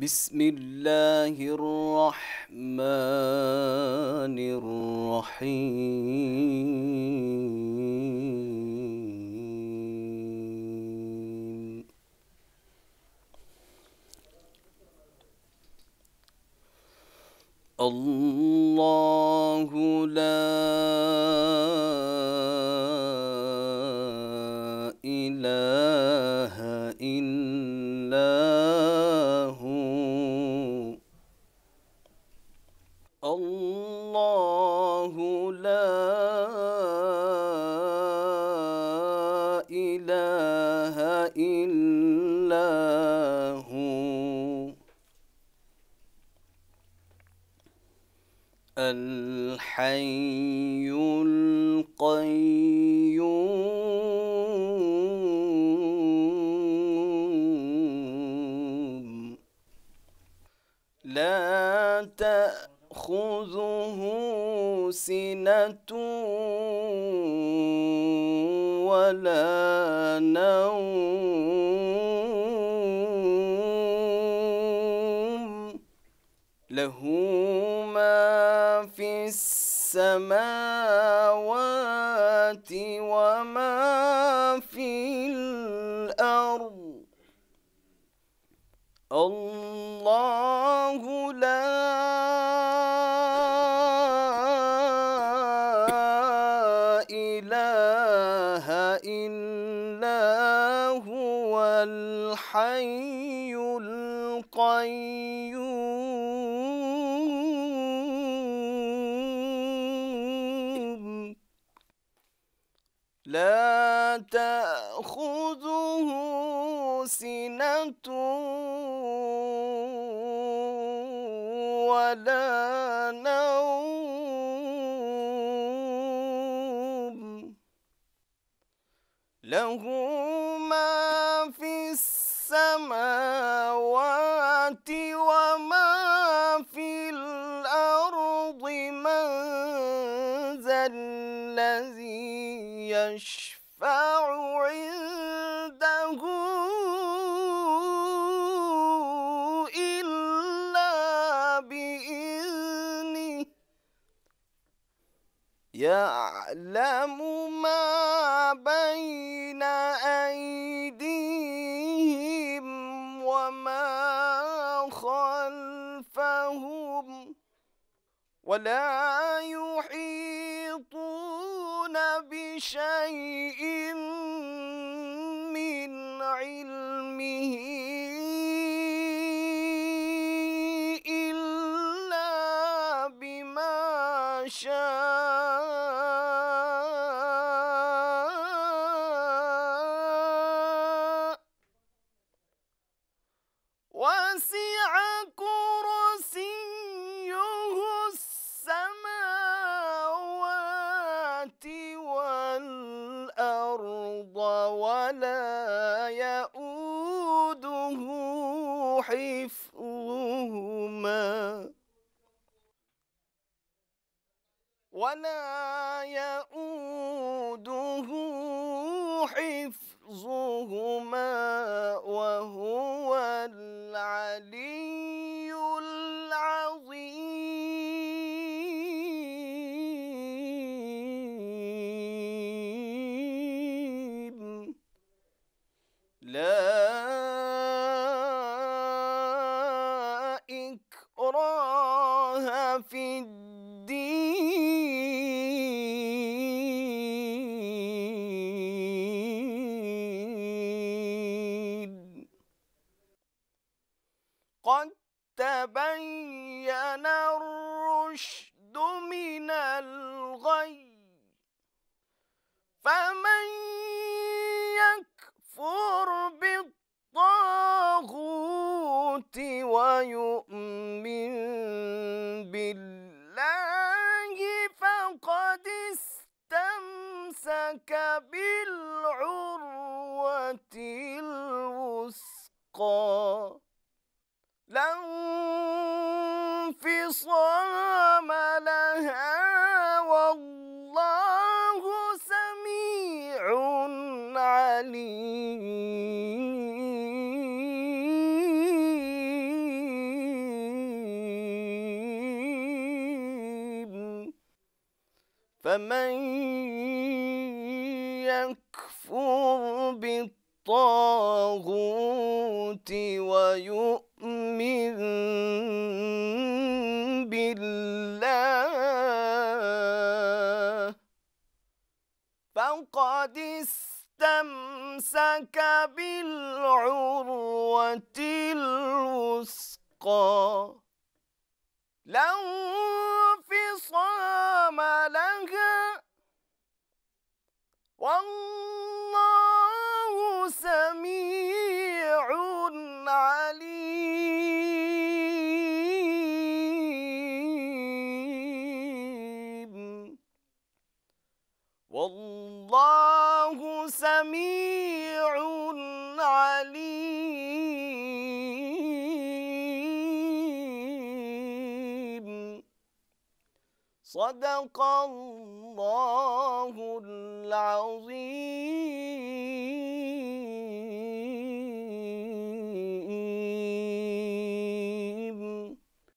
بسم الله الرحمن الرحيم الله لا الحي القيوم لا تأخذه سنة ولا نوم له السماوات وما في الأرض الله لا إله إلا هو الحي القيوم تأخذه سنة ولا نوم له ما في السماوات وما في الأرض من ذا الذي يشفى عنده إلا يعلم ما بين أيديهم وما خلفهم ولا يحيط شيء من علمه إلا بما شاء حفظهما ولا يؤده حفظهما وهو العلي العظيم لا يؤمن بالله فقد استمسك بالعروة الوثقى لا انفصام لها والله سميع عليم فمن يكفر بالطاغوت ويؤمن بالله فقد استمسك بالعروة الوثقى لو صدق الله العظيم